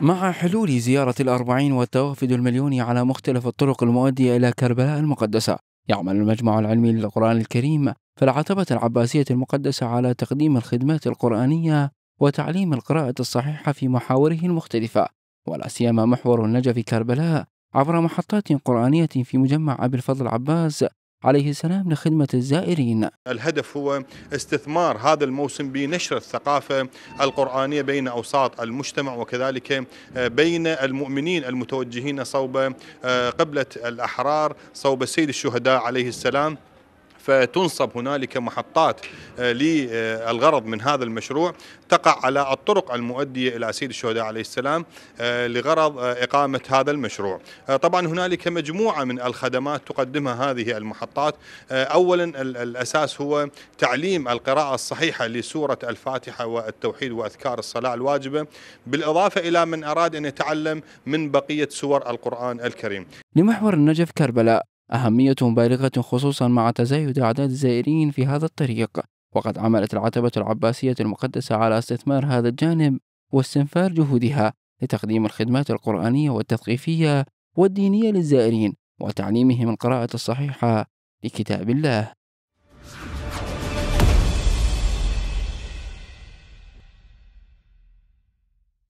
مع حلول زيارة الأربعين والتوافد المليوني على مختلف الطرق المؤدية إلى كربلاء المقدسة يعمل المجمع العلمي للقرآن الكريم في العتبة العباسية المقدسة على تقديم الخدمات القرآنية وتعليم القراءة الصحيحة في محاوره المختلفة ولا سيما محور النجف كربلاء عبر محطات قرآنية في مجمع أبي الفضل عباس عليه السلام لخدمة الزائرين الهدف هو استثمار هذا الموسم بنشر الثقافة القرآنية بين أوساط المجتمع وكذلك آه، بين المؤمنين المتوجهين صوب آه، قبلة الأحرار صوب سيد الشهداء عليه السلام فتنصب هنالك محطات آه، للغرض من هذا المشروع تقع على الطرق المؤدية إلى سيد الشهداء عليه السلام آه، لغرض آه، إقامة هذا المشروع طبعا هنالك مجموعة من الخدمات تقدمها هذه المحطات أولا الأساس هو تعليم القراءة الصحيحة لسورة الفاتحة والتوحيد وأذكار الصلاة الواجبة بالإضافة إلى من أراد أن يتعلم من بقية سور القرآن الكريم لمحور النجف كربلاء أهمية بالغة خصوصا مع تزايد أعداد الزائرين في هذا الطريق وقد عملت العتبة العباسية المقدسة على استثمار هذا الجانب واستنفار جهودها لتقديم الخدمات القرآنية والتثقيفية والدينية للزائرين وتعليمهم القراءة الصحيحة لكتاب الله